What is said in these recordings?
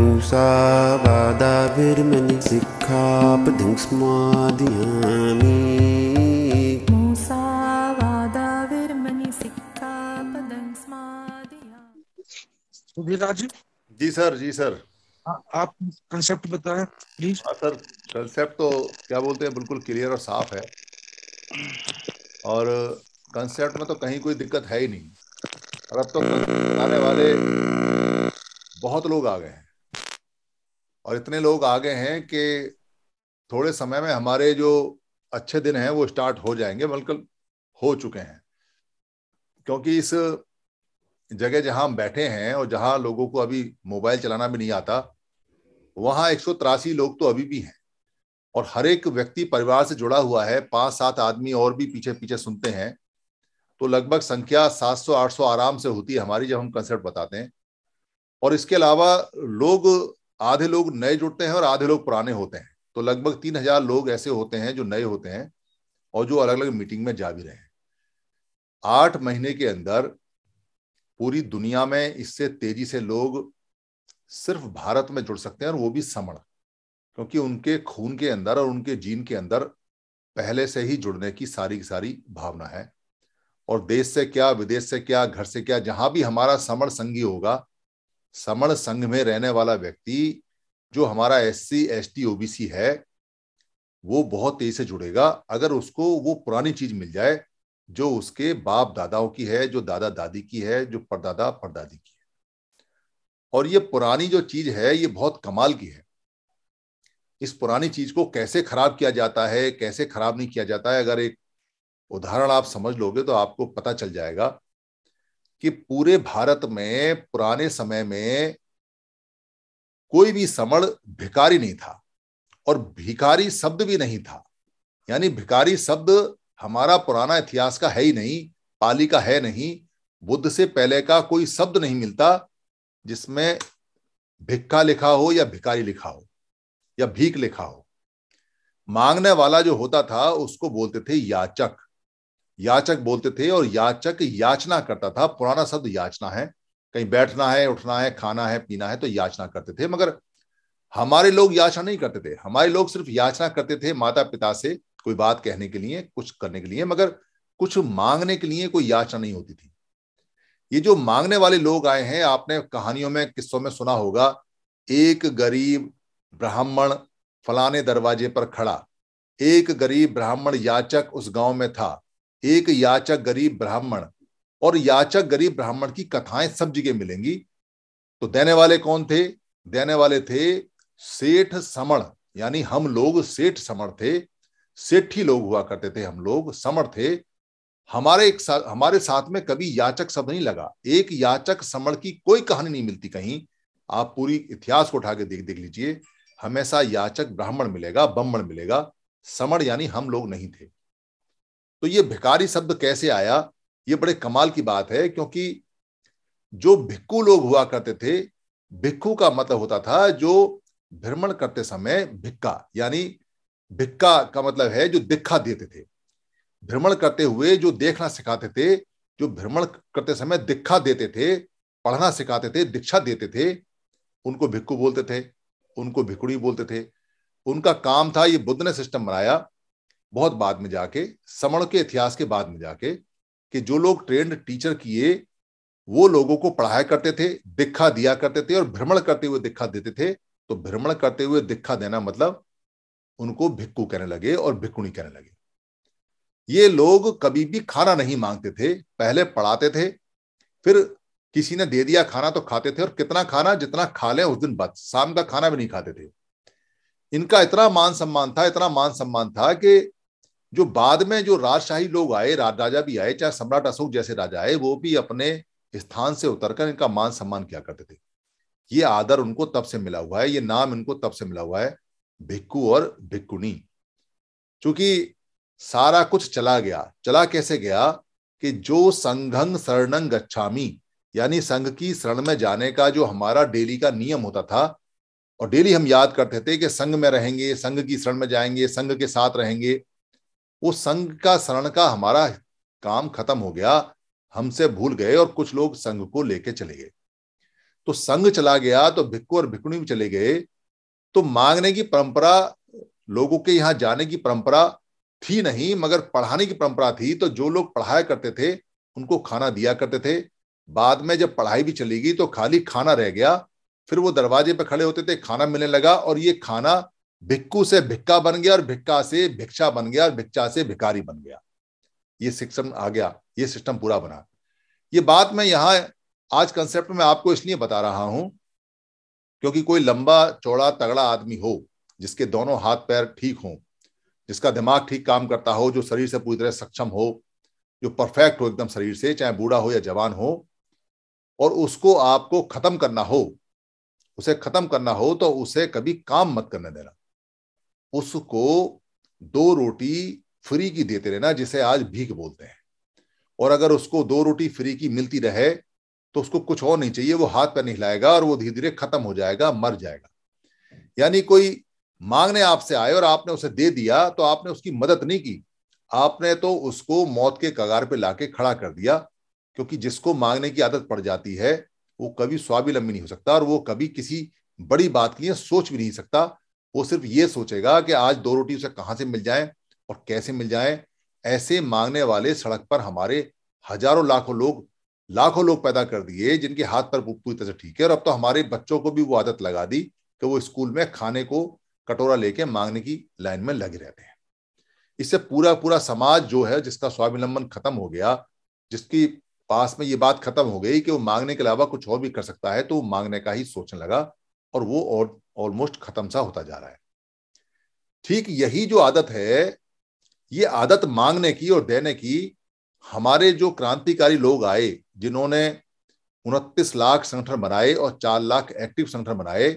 जी जी sir जी sir आ, आप concept बताएं please हाँ सर कंसेप्ट तो क्या बोलते हैं बिल्कुल क्लियर और साफ है और कंसेप्ट में तो कहीं कोई दिक्कत है ही नहीं और अब तो आने वाले बहुत लोग आ गए हैं और इतने लोग आ गए हैं कि थोड़े समय में हमारे जो अच्छे दिन हैं वो स्टार्ट हो जाएंगे बल्कि हो चुके हैं क्योंकि इस जगह जहां हम बैठे हैं और जहां लोगों को अभी मोबाइल चलाना भी नहीं आता वहां एक लोग तो अभी भी हैं और हर एक व्यक्ति परिवार से जुड़ा हुआ है पांच सात आदमी और भी पीछे पीछे सुनते हैं तो लगभग संख्या 700-800 आराम से होती है हमारी जब हम कंसर्ट बताते हैं और इसके अलावा लोग आधे लोग नए जुड़ते हैं और आधे लोग पुराने होते हैं तो लगभग तीन हजार लोग ऐसे होते हैं जो नए होते हैं और जो अलग अलग मीटिंग में जा भी रहे हैं आठ महीने के अंदर पूरी दुनिया में इससे तेजी से लोग सिर्फ भारत में जुड़ सकते हैं और वो भी समण क्योंकि उनके खून के अंदर और उनके जीन के अंदर पहले से ही जुड़ने की सारी की सारी भावना है और देश से क्या विदेश से क्या घर से क्या जहां भी हमारा समण संगी होगा समण संघ में रहने वाला व्यक्ति जो हमारा S C S T OBC है वो बहुत तेजी से जुड़ेगा अगर उसको वो पुरानी चीज मिल जाए जो उसके बाप दादाओं की है जो दादा दादी की है जो परदादा परदादी की है और ये पुरानी जो चीज है ये बहुत कमाल की है इस पुरानी चीज को कैसे खराब किया जाता है कैसे खराब नहीं किया जाता है अगर एक उदाहरण आप समझ लोगे तो आपको पता चल जाएगा कि पूरे भारत में पुराने समय में कोई भी समण भिकारी नहीं था और भिकारी शब्द भी नहीं था यानी भिकारी शब्द हमारा पुराना इतिहास का है ही नहीं पाली का है नहीं बुद्ध से पहले का कोई शब्द नहीं मिलता जिसमें भिक्खा लिखा हो या भिकारी लिखा हो या भीख लिखा हो मांगने वाला जो होता था उसको बोलते थे याचक याचक बोलते थे और याचक याचना करता था पुराना शब्द याचना है कहीं बैठना है उठना है खाना है पीना है तो याचना करते थे मगर हमारे लोग याचना नहीं करते थे हमारे लोग सिर्फ याचना करते थे माता पिता से कोई बात कहने के लिए कुछ करने के लिए मगर कुछ मांगने के लिए कोई याचना नहीं होती थी ये जो मांगने वाले लोग आए हैं आपने कहानियों में किस्सों में सुना होगा एक गरीब ब्राह्मण फलाने दरवाजे पर खड़ा एक गरीब ब्राह्मण याचक उस गांव में था एक याचक गरीब ब्राह्मण और याचक गरीब ब्राह्मण की कथाएं सब जगह मिलेंगी तो देने वाले कौन थे देने वाले थे सेठ समण यानी हम लोग सेठ समण थे सेठी लोग हुआ करते थे हम लोग समण थे हमारे एक साथ हमारे साथ में कभी याचक शब्द नहीं लगा एक याचक समण की कोई कहानी नहीं मिलती कहीं आप पूरी इतिहास को उठा के देख देख लीजिए हमेशा याचक ब्राह्मण मिलेगा ब्राह्मण मिलेगा समण यानी हम लोग नहीं थे तो ये भिकारी शब्द कैसे आया ये बड़े कमाल की बात है क्योंकि जो भिक्कू लोग हुआ करते थे भिक्खु का मतलब होता था जो भ्रमण करते समय भिक्का यानी भिक्का का मतलब है जो दिखा देते थे भ्रमण करते हुए जो देखना सिखाते थे जो भ्रमण करते समय दिखा देते थे पढ़ना सिखाते थे दीक्षा देते थे उनको भिक्खू बोलते थे उनको भिकुड़ी बोलते थे उनका काम था ये बुद्ध ने सिस्टम बनाया बहुत बाद में जाके समण के इतिहास के बाद में जाके कि जो लोग ट्रेंड टीचर किए वो लोगों को पढ़ाया करते थे दिखा दिया करते थे और भ्रमण करते हुए दिखा देते थे तो भ्रमण करते हुए दिखा देना मतलब उनको भिक्कू कहने लगे और भिक्कुणी कहने लगे ये लोग कभी भी खाना नहीं मांगते थे पहले पढ़ाते थे फिर किसी ने दे दिया खाना तो खाते थे और कितना खाना जितना खा लें उस दिन बाद शाम का खाना भी नहीं खाते थे इनका इतना मान सम्मान था इतना मान सम्मान था कि जो बाद में जो राजशाही लोग आए राजा भी आए चाहे सम्राट अशोक जैसे राजा आए वो भी अपने स्थान से उतरकर इनका मान सम्मान किया करते थे ये आदर उनको तब से मिला हुआ है ये नाम इनको तब से मिला हुआ है भिक्कू और भिक्कुनी चूंकि सारा कुछ चला गया चला कैसे गया कि जो संघंग शरणंग गच्छामी यानी संघ की शरण में जाने का जो हमारा डेली का नियम होता था और डेली हम याद करते थे कि संघ में रहेंगे संघ की शरण में जाएंगे संघ के साथ रहेंगे वो संघ का शरण का हमारा काम खत्म हो गया हमसे भूल गए और कुछ लोग संघ को लेके चले गए तो संघ चला गया तो भिक्खु और भिक्कुणी भी चले गए तो मांगने की परंपरा लोगों के यहाँ जाने की परंपरा थी नहीं मगर पढ़ाने की परंपरा थी तो जो लोग पढ़ाया करते थे उनको खाना दिया करते थे बाद में जब पढ़ाई भी चली गई तो खाली खाना रह गया फिर वो दरवाजे पर खड़े होते थे खाना मिलने लगा और ये खाना भिक्कू से भिक्का बन गया और भिक्का से भिक्षा बन गया और भिक्षा से भिकारी बन गया ये सिस्टम आ गया ये सिस्टम पूरा बना ये बात मैं यहां आज कंसेप्ट में आपको इसलिए बता रहा हूं क्योंकि कोई लंबा चौड़ा तगड़ा आदमी हो जिसके दोनों हाथ पैर ठीक हो जिसका दिमाग ठीक काम करता हो जो शरीर से पूरी तरह सक्षम हो जो परफेक्ट हो एकदम शरीर से चाहे बूढ़ा हो या जवान हो और उसको आपको खत्म करना हो उसे खत्म करना हो तो उसे कभी काम मत करने देना उसको दो रोटी फ्री की देते रहना जिसे आज भीख बोलते हैं और अगर उसको दो रोटी फ्री की मिलती रहे तो उसको कुछ और नहीं चाहिए वो हाथ पर नहीं हिलाएगा और वो धीरे धीरे खत्म हो जाएगा मर जाएगा यानी कोई मांगने आपसे आए और आपने उसे दे दिया तो आपने उसकी मदद नहीं की आपने तो उसको मौत के कगार पे लाके खड़ा कर दिया क्योंकि जिसको मांगने की आदत पड़ जाती है वो कभी स्वावलंबी नहीं हो सकता और वो कभी किसी बड़ी बात के लिए सोच भी नहीं सकता वो सिर्फ ये सोचेगा कि आज दो रोटी उसे कहां से मिल जाए और कैसे मिल जाए ऐसे मांगने वाले सड़क पर हमारे हजारों लाखों लोग लाखों लोग पैदा कर दिए जिनके हाथ पर पूरी तरह से ठीक है और अब तो हमारे बच्चों को भी वो आदत लगा दी कि वो स्कूल में खाने को कटोरा लेके मांगने की लाइन में लगे रहते हैं इससे पूरा पूरा समाज जो है जिसका स्वावलंबन खत्म हो गया जिसकी पास में ये बात खत्म हो गई कि वो मांगने के अलावा कुछ और भी कर सकता है तो वो मांगने का ही सोचने लगा और वो और ऑलमोस्ट खत्म सा होता जा रहा है ठीक यही जो आदत है ये आदत मांगने की और देने की हमारे जो क्रांतिकारी लोग आए जिन्होंने उनतीस लाख संगठन बनाए और चार लाख एक्टिव संगठन बनाए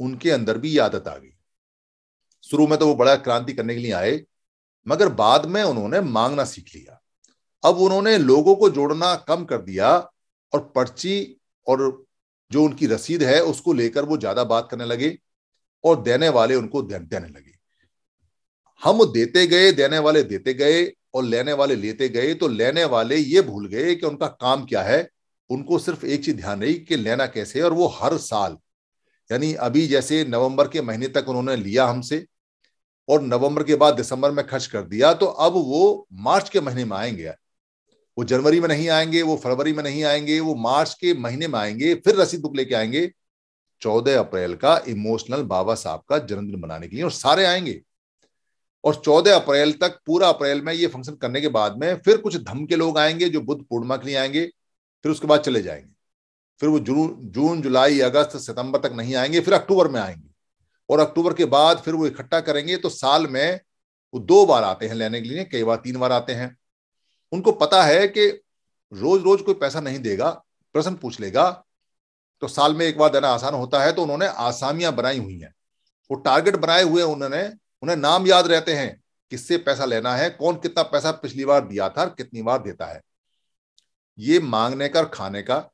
उनके अंदर भी ये आदत आ गई शुरू में तो वो बड़ा क्रांति करने के लिए आए मगर बाद में उन्होंने मांगना सीख लिया अब उन्होंने लोगों को जोड़ना कम कर दिया और पर्ची और जो उनकी रसीद है उसको लेकर वो ज्यादा बात करने लगे और देने वाले उनको देने लगे हम देते गए देने वाले देते गए और लेने वाले लेते गए तो लेने वाले ये भूल गए कि उनका काम क्या है उनको सिर्फ एक चीज ध्यान रही कि लेना कैसे है और वो हर साल यानी अभी जैसे नवंबर के महीने तक उन्होंने लिया हमसे और नवंबर के बाद दिसंबर में खर्च कर दिया तो अब वो मार्च के महीने में आएंगे वो जनवरी में नहीं आएंगे वो फरवरी में नहीं आएंगे वो मार्च के महीने में आएंगे फिर रसीद बुक लेके आएंगे चौदह अप्रैल का इमोशनल बाबा साहब का जन्मदिन मनाने के लिए और सारे आएंगे और चौदह अप्रैल तक पूरा अप्रैल में ये फंक्शन करने के बाद में फिर कुछ धम के लोग आएंगे जो बुद्ध पूर्णिमा के लिए आएंगे फिर उसके बाद चले जाएंगे फिर वो जून जून जुलाई अगस्त सितंबर तक नहीं आएंगे फिर अक्टूबर में आएंगे और अक्टूबर के बाद फिर वो इकट्ठा करेंगे तो साल में वो दो बार आते हैं लेने के लिए कई बार तीन बार आते हैं उनको पता है कि रोज रोज कोई पैसा नहीं देगा प्रश्न पूछ लेगा तो साल में एक बार देना आसान होता है तो उन्होंने आसामियां बनाई हुई हैं वो टारगेट बनाए हुए उन्होंने उन्हें नाम याद रहते हैं किससे पैसा लेना है कौन कितना पैसा पिछली बार दिया था कितनी बार देता है ये मांगने का खाने का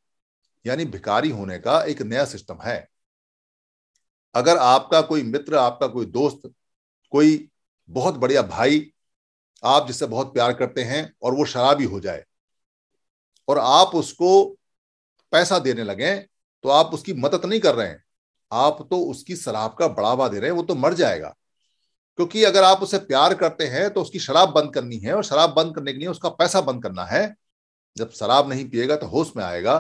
यानी भिकारी होने का एक नया सिस्टम है अगर आपका कोई मित्र आपका कोई दोस्त कोई बहुत बढ़िया भाई आप जिससे बहुत प्यार करते हैं और वो शराबी हो जाए और आप उसको पैसा देने लगे तो आप उसकी मदद नहीं कर रहे हैं आप तो उसकी शराब का बढ़ावा दे रहे हैं वो तो मर जाएगा क्योंकि अगर आप उसे प्यार करते हैं तो उसकी शराब बंद करनी है और शराब बंद करने के लिए उसका पैसा बंद करना है जब शराब नहीं पिएगा तो होश में आएगा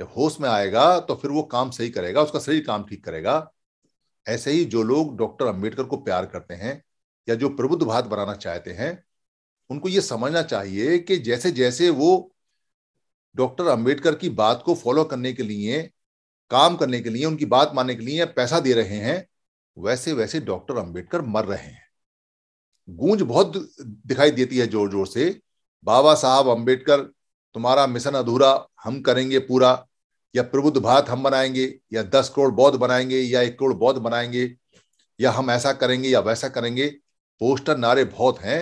जब होश में आएगा तो फिर वो काम सही करेगा उसका शरीर काम ठीक करेगा ऐसे ही जो लोग डॉक्टर अम्बेडकर को प्यार करते हैं या जो प्रबुद्ध भारत बनाना चाहते हैं उनको ये समझना चाहिए कि जैसे जैसे वो डॉक्टर अंबेडकर की बात को फॉलो करने के लिए काम करने के लिए उनकी बात मानने के लिए या पैसा दे रहे हैं वैसे वैसे डॉक्टर अंबेडकर मर रहे हैं गूंज बहुत दिखाई देती है जोर जोर से बाबा साहब अंबेडकर तुम्हारा मिशन अधूरा हम करेंगे पूरा या प्रबुद्ध भारत हम बनाएंगे या दस करोड़ बौद्ध बनाएंगे या एक करोड़ बौद्ध बनाएंगे या हम ऐसा करेंगे या वैसा करेंगे पोस्टर नारे बहुत हैं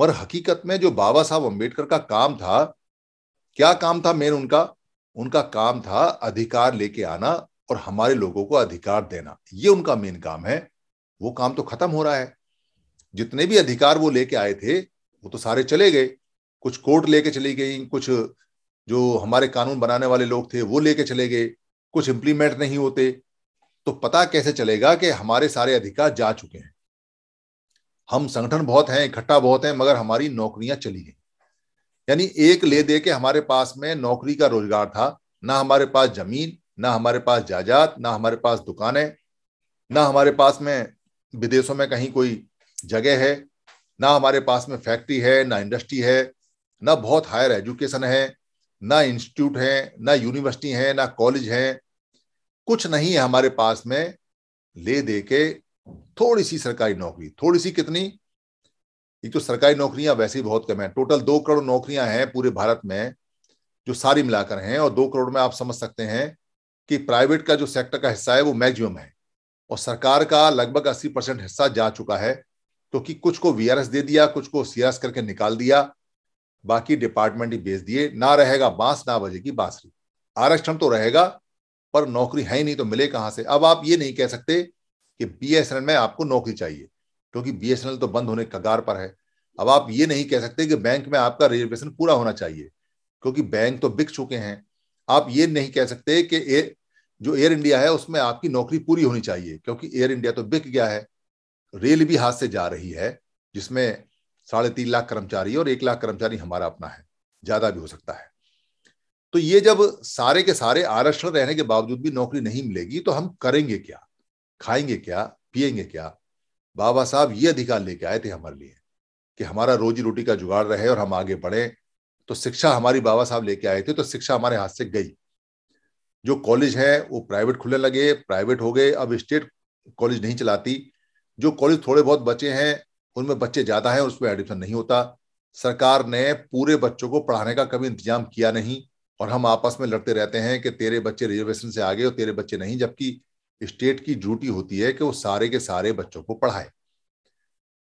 मगर हकीकत में जो बाबा साहब अम्बेडकर का काम था क्या काम था मेन उनका उनका काम था अधिकार लेके आना और हमारे लोगों को अधिकार देना ये उनका मेन काम है वो काम तो खत्म हो रहा है जितने भी अधिकार वो लेके आए थे वो तो सारे चले गए कुछ कोर्ट लेके चली गई कुछ जो हमारे कानून बनाने वाले लोग थे वो लेके चले गए कुछ इंप्लीमेंट नहीं होते तो पता कैसे चलेगा कि हमारे सारे अधिकार जा चुके हैं हम संगठन बहुत हैं इकट्ठा बहुत हैं मगर हमारी नौकरियां चली गई यानी एक ले दे के हमारे पास में नौकरी का रोजगार था ना हमारे पास जमीन ना हमारे पास जायदाद ना हमारे पास दुकानें ना हमारे पास में विदेशों में कहीं कोई जगह है ना हमारे पास में फैक्ट्री है ना इंडस्ट्री है ना बहुत हायर एजुकेशन है ना इंस्टीट्यूट है ना यूनिवर्सिटी है ना कॉलेज है कुछ नहीं है हमारे पास में ले दे के थोड़ी सी सरकारी नौकरी थोड़ी सी कितनी एक तो सरकारी नौकरियां वैसे ही बहुत कम है टोटल दो करोड़ नौकरियां हैं पूरे भारत में जो सारी मिलाकर हैं और दो करोड़ में आप समझ सकते हैं कि प्राइवेट का जो सेक्टर का हिस्सा है वो मैक्सिमम है और सरकार का लगभग अस्सी परसेंट हिस्सा जा चुका है क्योंकि तो कुछ को वीआरएस दे दिया कुछ को सीआरएस करके निकाल दिया बाकी डिपार्टमेंट ही बेच दिए ना रहेगा बांस ना बजेगी बांसरी आरक्षण तो रहेगा पर नौकरी है ही नहीं तो मिले कहां से अब आप ये नहीं कह सकते कि बीएसएनएल में आपको नौकरी चाहिए क्योंकि बीएसएनएल तो बंद होने कगार पर है अब आप ये नहीं कह सकते कि बैंक में आपका रिजर्वेशन पूरा होना चाहिए क्योंकि बैंक तो बिक चुके हैं आप ये नहीं कह सकते कि ए, जो एयर इंडिया है उसमें आपकी नौकरी पूरी होनी चाहिए क्योंकि एयर इंडिया तो बिक गया है रेल भी हाथ से जा रही है जिसमें साढ़े तीन लाख कर्मचारी और एक लाख कर्मचारी हमारा अपना है ज्यादा भी हो सकता है तो ये जब सारे के सारे आरक्षण रहने के बावजूद भी नौकरी नहीं मिलेगी तो हम करेंगे क्या खाएंगे क्या पिएंगे क्या बाबा साहब ये अधिकार लेके आए थे हमारे लिए कि हमारा रोजी रोटी का जुगाड़ रहे और हम आगे बढ़े तो शिक्षा हमारी बाबा साहब लेके आए थे तो शिक्षा हमारे हाथ से गई जो कॉलेज है वो प्राइवेट खुलने लगे प्राइवेट हो गए अब स्टेट कॉलेज नहीं चलाती जो कॉलेज थोड़े बहुत बचे हैं उनमें बच्चे ज्यादा हैं उसमें एडमिशन नहीं होता सरकार ने पूरे बच्चों को पढ़ाने का कभी इंतजाम किया नहीं और हम आपस में लड़ते रहते हैं कि तेरे बच्चे रिजर्वेशन से आगे और तेरे बच्चे नहीं जबकि स्टेट की ड्यूटी होती है कि वो सारे के सारे बच्चों को पढ़ाए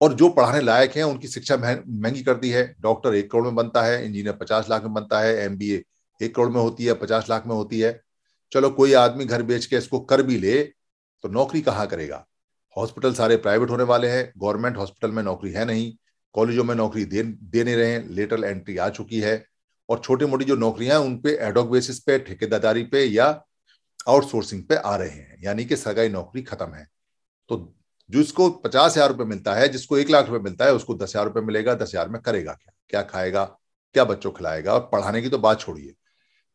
और जो पढ़ाने लायक हैं उनकी शिक्षा महंगी कर दी है डॉक्टर एक करोड़ में बनता है इंजीनियर पचास लाख में बनता है एम एक करोड़ में होती है पचास लाख में होती है चलो कोई आदमी घर बेच के इसको कर भी ले तो नौकरी कहाँ करेगा हॉस्पिटल सारे प्राइवेट होने वाले हैं गवर्नमेंट हॉस्पिटल में नौकरी है नहीं कॉलेजों में नौकरी दे देने रहे हैं लेटर एंट्री आ चुकी है और छोटी मोटी जो नौकरियां हैं उन पे बेसिस पे ठेकेदारी पे या आउटसोर्सिंग पे आ रहे हैं यानी कि सरकारी नौकरी खत्म है तो जिसको पचास हजार रुपये मिलता है जिसको एक लाख रुपए मिलता है उसको दस हजार रुपये मिलेगा दस हजार में करेगा क्या क्या खाएगा क्या बच्चों खिलाएगा और पढ़ाने की तो बात छोड़िए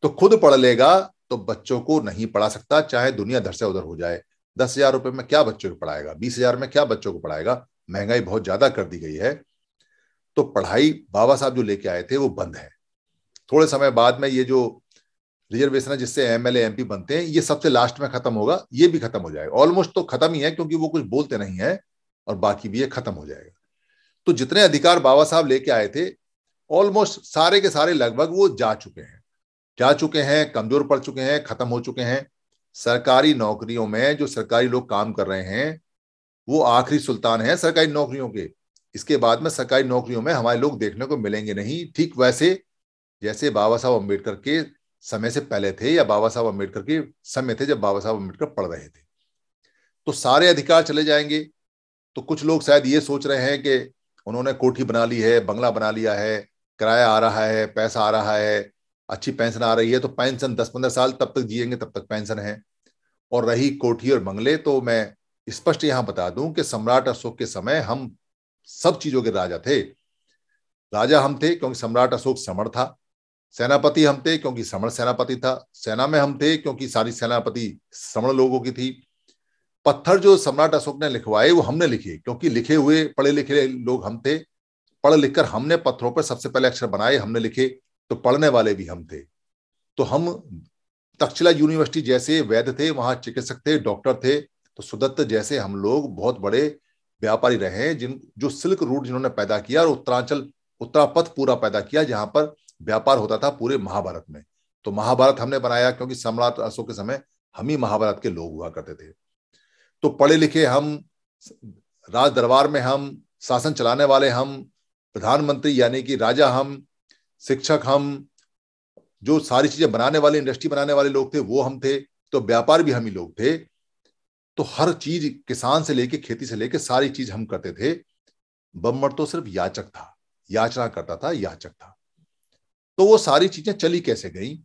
तो खुद पढ़ लेगा तो बच्चों को नहीं पढ़ा सकता चाहे दुनिया धर से उधर हो जाए दस हजार रुपये में क्या बच्चों को पढ़ाएगा बीस हजार में क्या बच्चों को पढ़ाएगा महंगाई बहुत ज्यादा कर दी गई है तो पढ़ाई बाबा साहब जो लेके आए थे वो बंद है थोड़े समय बाद में ये जो रिजर्वेशन है जिससे एम एल बनते हैं ये सबसे लास्ट में खत्म होगा ये भी खत्म हो जाएगा ऑलमोस्ट तो खत्म ही है क्योंकि वो कुछ बोलते नहीं है और बाकी भी ये खत्म हो जाएगा तो जितने अधिकार बाबा साहब लेके आए थे ऑलमोस्ट सारे के सारे लगभग वो जा चुके हैं जा चुके हैं कमजोर पड़ चुके हैं खत्म हो चुके हैं सरकारी नौकरियों में जो सरकारी लोग काम कर रहे हैं वो आखिरी सुल्तान है सरकारी नौकरियों के इसके बाद में सरकारी नौकरियों में हमारे लोग देखने को मिलेंगे नहीं ठीक वैसे जैसे बाबा साहब अम्बेडकर के समय से पहले थे या बाबा साहब अम्बेडकर के समय थे जब बाबा साहब अम्बेडकर पढ़ रहे थे तो सारे अधिकार चले जाएंगे तो कुछ लोग शायद ये सोच रहे हैं कि उन्होंने कोठी बना ली है बंगला बना लिया है किराया आ रहा है पैसा आ रहा है अच्छी पेंशन आ रही है तो पेंशन दस पंद्रह साल तब तक जियेंगे तब तक पेंशन है और रही कोठी और बंगले तो मैं स्पष्ट यहां बता दूं कि सम्राट अशोक के समय हम सब चीजों के राजा थे राजा हम थे क्योंकि सम्राट अशोक समर था सेनापति हम थे क्योंकि समण सेनापति था सेना में हम थे क्योंकि सारी सेनापति समण लोगों की थी पत्थर जो सम्राट अशोक ने लिखवाए वो हमने लिखे क्योंकि लिखे हुए पढ़े लिखे लोग हम थे पढ़ लिखकर हमने पत्थरों पर सबसे पहले अक्षर बनाए हमने लिखे तो पढ़ने वाले भी हम थे तो हम तक्षशिला यूनिवर्सिटी जैसे वैद्य थे वहां चिकित्सक थे डॉक्टर थे तो सुदत्त जैसे हम लोग बहुत बड़े व्यापारी रहे जिन जो सिल्क रूट जिन्होंने पैदा किया और उत्तरांचल उत्तरापथ पूरा पैदा किया जहां पर व्यापार होता था पूरे महाभारत में तो महाभारत हमने बनाया क्योंकि सम्राट अशोक के समय हम ही महाभारत के लोग हुआ करते थे तो पढ़े लिखे हम राज दरबार में हम शासन चलाने वाले हम प्रधानमंत्री यानी कि राजा हम शिक्षक हम जो सारी चीजें बनाने वाले इंडस्ट्री बनाने वाले लोग थे वो हम थे तो व्यापार भी हम ही लोग थे तो हर चीज किसान से लेके खेती से लेके सारी चीज हम करते थे बम्बर तो सिर्फ याचक था याचना करता था याचक था तो वो सारी चीजें चली कैसे गई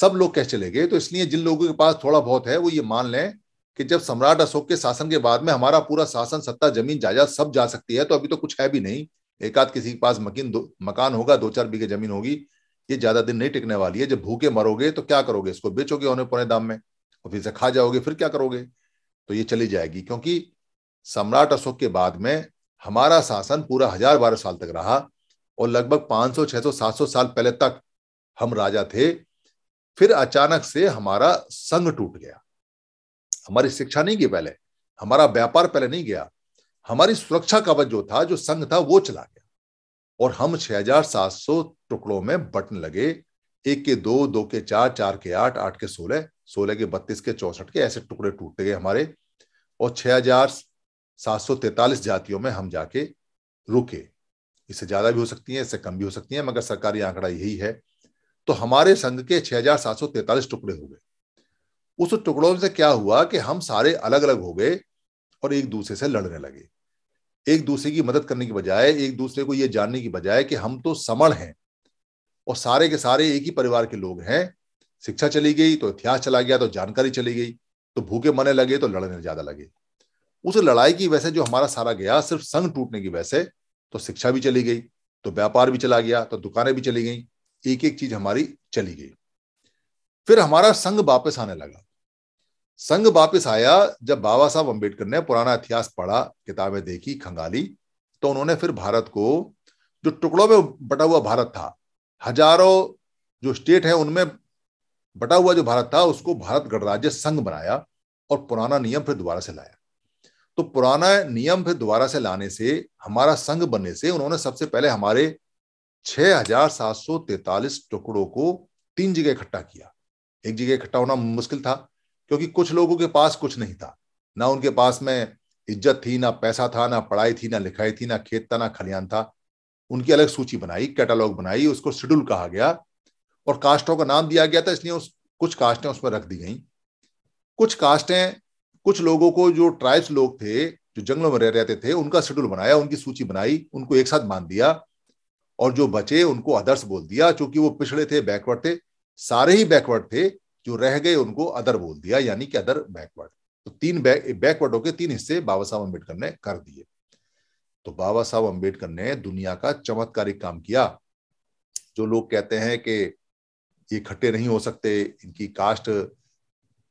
सब लोग कैसे चले गए तो इसलिए जिन लोगों के पास थोड़ा बहुत है वो ये मान लें कि जब सम्राट अशोक के शासन के बाद में हमारा पूरा शासन सत्ता जमीन जायजा सब जा सकती है तो अभी तो कुछ है भी नहीं एक आध किसी के पास मकिन दो, मकान होगा दो चार बीघे जमीन होगी ये ज्यादा दिन नहीं टिकने वाली है जब भूखे मरोगे तो क्या करोगे इसको बेचोगे होने पौने दाम में और फिर से खा जाओगे फिर क्या करोगे तो ये चली जाएगी क्योंकि सम्राट अशोक के बाद में हमारा शासन पूरा हजार बारह साल तक रहा और लगभग 500, 600, 700 साल पहले तक हम राजा थे फिर अचानक से हमारा संघ टूट गया हमारी शिक्षा नहीं गई पहले हमारा व्यापार पहले नहीं गया हमारी सुरक्षा कवच जो था जो संघ था वो चला गया और हम 6,700 टुकड़ों में बटन लगे एक के दो दो के चार चार के आठ आठ के सोलह सोलह के बत्तीस के चौसठ के ऐसे टुकड़े टूटते गए हमारे और छह जातियों में हम जाके रुके इससे ज्यादा भी हो सकती है इससे कम भी हो सकती है मगर सरकारी आंकड़ा यही है तो हमारे संघ के तैतालीस टुकड़े हो गए उस टुकड़ों से क्या हुआ कि हम सारे अलग अलग हो गए और एक दूसरे से लड़ने लगे एक दूसरे की मदद करने की बजाय एक दूसरे को यह जानने की बजाय कि हम तो समण हैं और सारे के सारे एक ही परिवार के लोग हैं शिक्षा चली गई तो इतिहास चला गया तो जानकारी चली गई तो भूखे मरने लगे तो लड़ने ज्यादा लगे उस लड़ाई की वजह से जो हमारा सारा गया सिर्फ संघ टूटने की वजह से तो शिक्षा भी चली गई तो व्यापार भी चला गया तो दुकानें भी चली गई एक एक चीज हमारी चली गई फिर हमारा संघ वापस आने लगा संघ वापस आया जब बाबा साहब अम्बेडकर ने पुराना इतिहास पढ़ा किताबें देखी खंगाली तो उन्होंने फिर भारत को जो टुकड़ों में बटा हुआ भारत था हजारों जो स्टेट है उनमें बटा हुआ जो भारत था उसको भारत गणराज्य संघ बनाया और पुराना नियम फिर दोबारा से लाया तो पुराना नियम फिर दोबारा से लाने से हमारा संघ बनने से उन्होंने सबसे पहले हमारे 6,743 टुकड़ों को तीन जगह इकट्ठा किया एक जगह इकट्ठा होना मुश्किल था क्योंकि कुछ लोगों के पास कुछ नहीं था ना उनके पास में इज्जत थी ना पैसा था ना पढ़ाई थी ना लिखाई थी ना खेत था ना खलियान था उनकी अलग सूची बनाई कैटालॉग बनाई उसको शेड्यूल कहा गया और कास्टों का नाम दिया गया था इसलिए उस कुछ कास्टें उसमें रख दी गई कुछ कास्टें कुछ लोगों को जो ट्राइब्स लोग थे जो जंगलों में रह रहते थे उनका शेड्यूल बनाया उनकी सूची बनाई उनको एक साथ मान दिया और जो बचे उनको अदर्स बोल दिया क्योंकि वो पिछड़े थे बैकवर्ड थे सारे ही बैकवर्ड थे जो रह गए उनको अदर बोल दिया यानी कि अदर बैकवर्ड तो तीन बैकवर्डों के तीन हिस्से बाबा साहब अम्बेडकर ने कर दिए तो बाबा साहब अम्बेडकर ने दुनिया का चमत्कारिक काम किया जो लोग कहते हैं कि ये इकट्ठे नहीं हो सकते इनकी कास्ट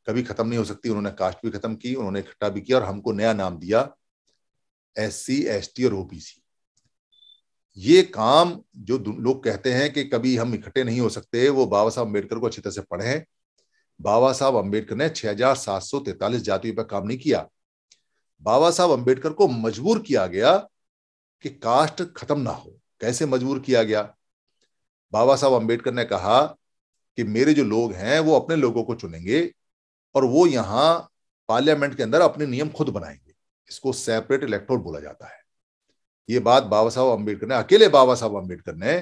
कभी खत्म नहीं हो सकती उन्होंने कास्ट भी खत्म की उन्होंने इकट्ठा भी किया और हमको नया नाम दिया एस सी एस टी और ओबीसी ये काम जो लोग कहते हैं कि कभी हम इकट्ठे नहीं हो सकते वो बाबा साहब अम्बेडकर को अच्छी तरह से पढ़े बाबा साहब अम्बेडकर ने छह हजार सात सौ तैतालीस जातियों पर काम नहीं किया बाबा साहब अम्बेडकर को मजबूर किया गया कि कास्ट खत्म ना हो कैसे मजबूर किया गया बाबा साहब अम्बेडकर ने कहा कि मेरे जो लोग हैं वो अपने लोगों को चुनेंगे और वो यहां पार्लियामेंट के अंदर अपने नियम खुद बनाएंगे इसको सेपरेट इलेक्टोर बोला जाता है ये बात बाबा साहब अम्बेडकर ने अकेले बाबा साहब अम्बेडकर ने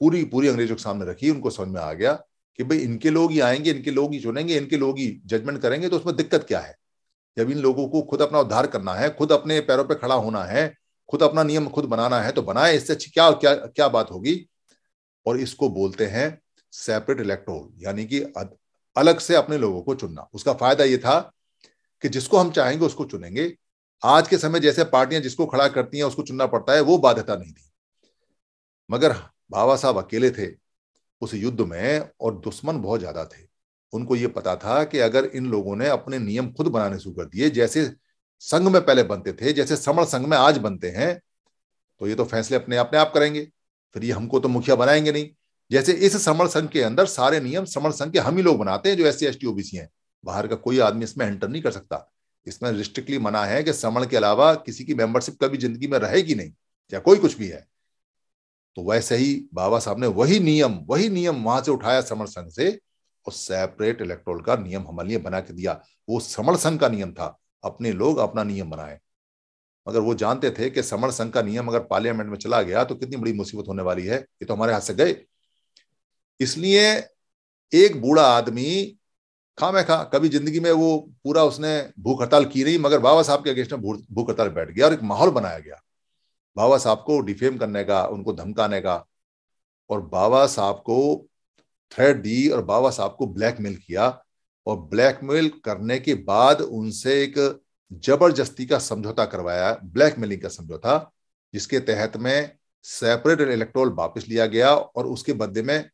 पूरी पूरी अंग्रेजों के सामने रखी उनको समझ में आ गया कि भाई इनके लोग ही आएंगे इनके लोग ही चुनेंगे इनके लोग ही जजमेंट करेंगे तो उसमें दिक्कत क्या है जब इन लोगों को खुद अपना उद्धार करना है खुद अपने पैरों पर पे खड़ा होना है खुद अपना नियम खुद बनाना है तो बनाए इससे अच्छी क्या क्या क्या बात होगी और इसको बोलते हैं सेपरेट इलेक्टोर यानी कि अलग से अपने लोगों को चुनना उसका फायदा ये था कि जिसको हम चाहेंगे उसको चुनेंगे आज के समय जैसे पार्टियां जिसको खड़ा करती हैं उसको चुनना पड़ता है वो बाध्यता नहीं थी मगर बाबा साहब अकेले थे उस युद्ध में और दुश्मन बहुत ज्यादा थे उनको ये पता था कि अगर इन लोगों ने अपने नियम खुद बनाने शुरू कर दिए जैसे संघ में पहले बनते थे जैसे समण संघ में आज बनते हैं तो ये तो फैसले अपने अपने आप करेंगे फिर ये हमको तो मुखिया बनाएंगे नहीं जैसे इस श्रमण संघ के अंदर सारे नियम श्रमण संघ के हम ही लोग बनाते हैं जो S C S T OBC हैं बाहर का कोई आदमी इसमें एंटर नहीं कर सकता इसमें रिस्ट्रिक्टली मना है कि श्रमण के अलावा किसी की मेंबरशिप कभी जिंदगी में रहेगी नहीं या कोई कुछ भी है तो वैसे ही बाबा साहब ने वही नियम वही नियम वहां से उठाया श्रमण संघ से और सेपरेट इलेक्ट्रोल का नियम हमारे लिए बना के दिया वो श्रमण संघ का नियम था अपने लोग अपना नियम बनाए मगर वो जानते थे कि समर संघ का नियम अगर पार्लियामेंट में चला गया तो कितनी बड़ी मुसीबत होने वाली है ये तो हमारे हाथ से गए इसलिए एक बूढ़ा आदमी खा मैं खा कभी जिंदगी में वो पूरा उसने भूख हड़ताल की नहीं मगर बाबा साहब के अगेंस्ट में भूख हड़ताल बैठ गया और एक माहौल बनाया गया बाबा साहब को डिफेम करने का उनको धमकाने का और बाबा साहब को थ्रेड दी और बाबा साहब को ब्लैकमेल किया और ब्लैकमेल करने के बाद उनसे एक जबरदस्ती का समझौता करवाया ब्लैकमेलिंग का समझौता जिसके तहत में सेपरेट इलेक्ट्रोल वापस लिया गया और उसके बदले में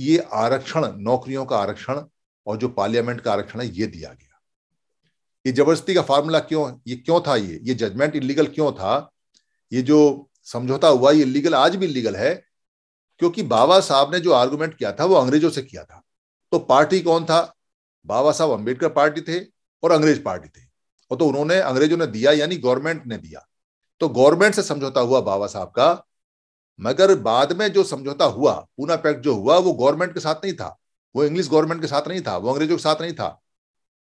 ये आरक्षण नौकरियों का आरक्षण और जो पार्लियामेंट का आरक्षण है ये दिया गया ये जबरदस्ती का फार्मूला क्यों ये क्यों था ये ये जजमेंट इलीगल क्यों था ये जो समझौता हुआ ये लीगल आज भी लीगल है क्योंकि बाबा साहब ने जो आर्गूमेंट किया था वो अंग्रेजों से किया था तो पार्टी कौन था बाबा साहब अंबेडकर पार्टी थे और अंग्रेज पार्टी थे और तो उन्होंने अंग्रेजों ने दिया यानी गवर्नमेंट ने दिया तो गवर्नमेंट से समझौता हुआ बाबा साहब का मगर बाद में जो समझौता हुआ पूना पैक्ट जो हुआ वो गवर्नमेंट के साथ नहीं था वो इंग्लिश गवर्नमेंट के साथ नहीं था वो अंग्रेजों के साथ नहीं था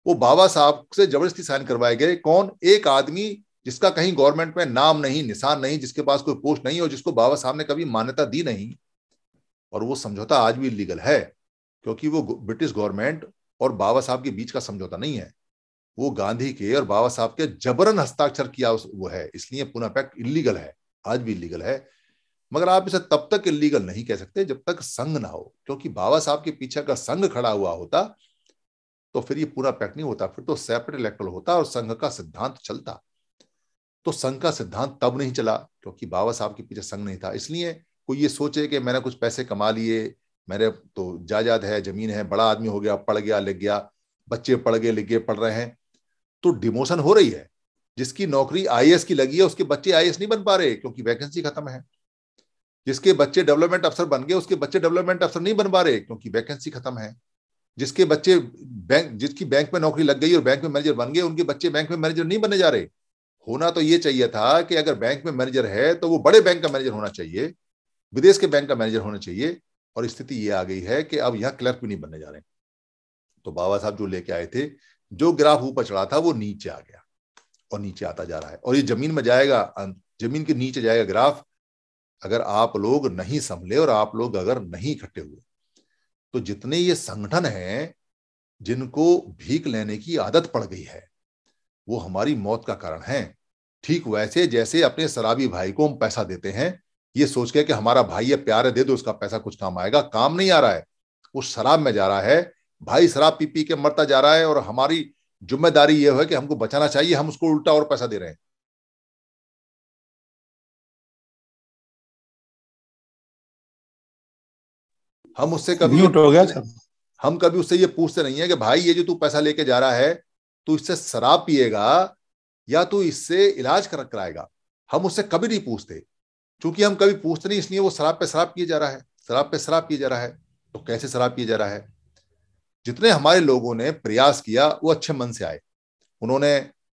वो बाबा साहब से जबरदस्ती साइन करवाए गए कौन एक आदमी जिसका कहीं गवर्नमेंट में नाम नहीं निशान नहीं जिसके पास कोई पोस्ट नहीं और जिसको बाबा साहब ने कभी मान्यता दी नहीं और वो समझौता आज भी इलीगल है क्योंकि वो ब्रिटिश गवर्नमेंट और बाबा साहब के बीच का समझौता नहीं है वो गांधी के और बाबा साहब के जबरन हस्ताक्षर किया वो है इसलिए पूना पैक्ट इलीगल है आज भी इलीगल है मगर आप इसे तब तक इलीगल नहीं कह सकते जब तक संघ ना हो क्योंकि बाबा साहब के पीछे अगर संघ खड़ा हुआ होता तो फिर ये पूरा पैक नहीं होता फिर तो सेपरेट इलेक्ट्रल होता और संघ का सिद्धांत चलता तो संघ का सिद्धांत तब नहीं चला क्योंकि बाबा साहब के पीछे संघ नहीं था इसलिए कोई ये सोचे कि मैंने कुछ पैसे कमा लिए मेरे तो जायदाद है जमीन है बड़ा आदमी हो गया पढ़ गया लिख गया बच्चे पढ़ गए लिख गए पढ़ रहे हैं तो डिमोशन हो रही है जिसकी नौकरी आई की लगी है उसके बच्चे आई नहीं बन पा रहे क्योंकि वैकेंसी खत्म है जिसके बच्चे डेवलपमेंट अफसर बन गए उसके बच्चे डेवलपमेंट अफसर नहीं बन पा रहे क्योंकि वैकेंसी खत्म है जिसके बच्चे बैंक जिसकी बैंक में नौकरी लग गई और बैंक में मैनेजर बन गए उनके बच्चे बैंक में मैनेजर नहीं बने जा रहे होना तो ये चाहिए था कि अगर बैंक में मैनेजर है तो वो बड़े बैंक का मैनेजर होना चाहिए विदेश के बैंक का मैनेजर होना चाहिए और स्थिति ये आ गई है कि अब यहाँ क्लर्क भी नहीं बनने जा रहे तो बाबा साहब जो लेके आए थे जो ग्राफ ऊपर चढ़ा था वो नीचे आ गया और नीचे आता जा रहा है और ये जमीन में जाएगा जमीन के नीचे जाएगा ग्राफ अगर आप लोग नहीं संभले और आप लोग अगर नहीं इकट्ठे हुए तो जितने ये संगठन हैं जिनको भीख लेने की आदत पड़ गई है वो हमारी मौत का कारण है ठीक वैसे जैसे अपने शराबी भाई को हम पैसा देते हैं ये सोच के कि हमारा भाई ये प्यार है दे दो उसका पैसा कुछ काम आएगा काम नहीं आ रहा है वो शराब में जा रहा है भाई शराब पी पी के मरता जा रहा है और हमारी जिम्मेदारी यह है कि हमको बचाना चाहिए हम उसको उल्टा और पैसा दे रहे हैं हम उससे कभी म्यूट हो गया हम कभी उससे ये पूछते नहीं है कि भाई ये जो तू पैसा लेके जा रहा है तू इससे शराब पिएगा या तू इससे इलाज कर कराएगा हम उससे कभी नहीं पूछते क्योंकि हम कभी पूछते नहीं इसलिए वो शराब पे शराब पिए जा रहा है शराब पे शराब पिए जा रहा है तो कैसे शराब पिए जा रहा है जितने हमारे लोगों ने प्रयास किया वो अच्छे मन से आए उन्होंने